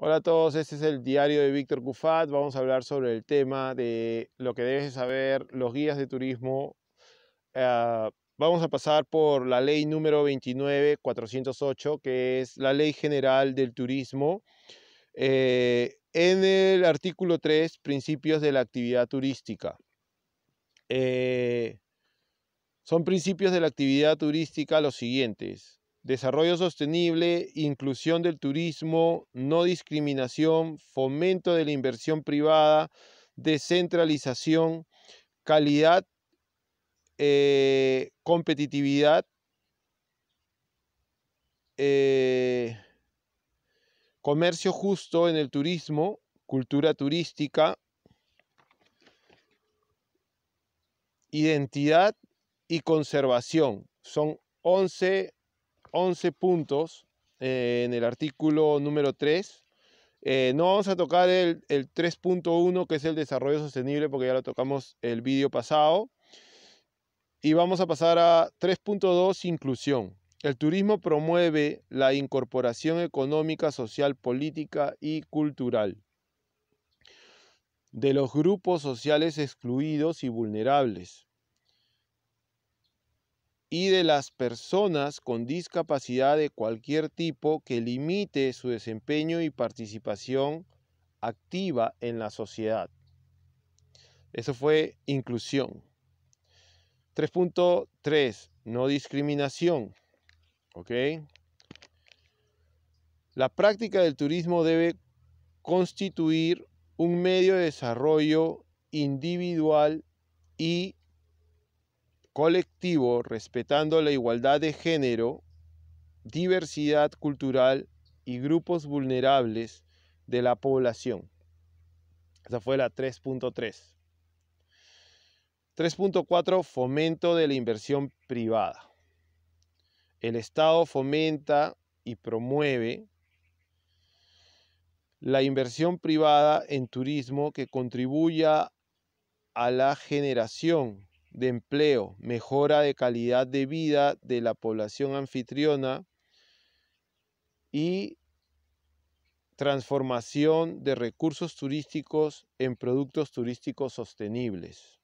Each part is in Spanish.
Hola a todos, este es el diario de Víctor Cufat. Vamos a hablar sobre el tema de lo que debes saber, los guías de turismo. Ah, vamos a pasar por la ley número 29408, que es la ley general del turismo. Eh, en el artículo 3, principios de la actividad turística. Eh, son principios de la actividad turística los siguientes desarrollo sostenible, inclusión del turismo, no discriminación, fomento de la inversión privada, descentralización, calidad, eh, competitividad, eh, comercio justo en el turismo, cultura turística, identidad y conservación. Son 11 11 puntos eh, en el artículo número 3. Eh, no vamos a tocar el, el 3.1, que es el desarrollo sostenible, porque ya lo tocamos el vídeo pasado. Y vamos a pasar a 3.2, inclusión. El turismo promueve la incorporación económica, social, política y cultural de los grupos sociales excluidos y vulnerables y de las personas con discapacidad de cualquier tipo que limite su desempeño y participación activa en la sociedad. Eso fue inclusión. 3.3. No discriminación. ¿Ok? La práctica del turismo debe constituir un medio de desarrollo individual y colectivo, respetando la igualdad de género, diversidad cultural y grupos vulnerables de la población. Esa fue la 3.3. 3.4 Fomento de la inversión privada. El Estado fomenta y promueve la inversión privada en turismo que contribuya a la generación de empleo, mejora de calidad de vida de la población anfitriona y transformación de recursos turísticos en productos turísticos sostenibles.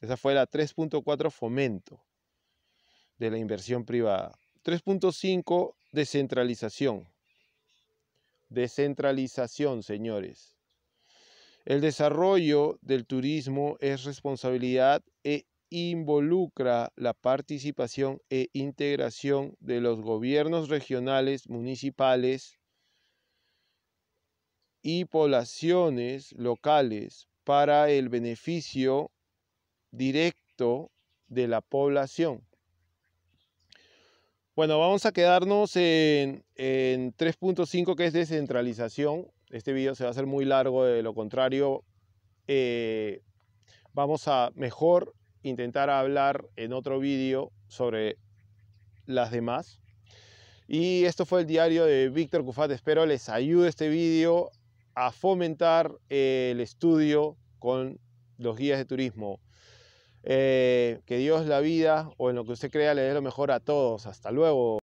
Esa fue la 3.4 fomento de la inversión privada. 3.5 descentralización. Descentralización, señores. El desarrollo del turismo es responsabilidad e involucra la participación e integración de los gobiernos regionales, municipales y poblaciones locales para el beneficio directo de la población. Bueno, vamos a quedarnos en, 3.5 que es descentralización. Este video se va a hacer muy largo, de lo contrario eh, vamos a mejor intentar hablar en otro video sobre las demás. Y esto fue el diario de Víctor Cufat. Espero les ayude este video a fomentar eh, el estudio con los guías de turismo. Eh, que Dios la vida o en lo que usted crea le dé lo mejor a todos. Hasta luego.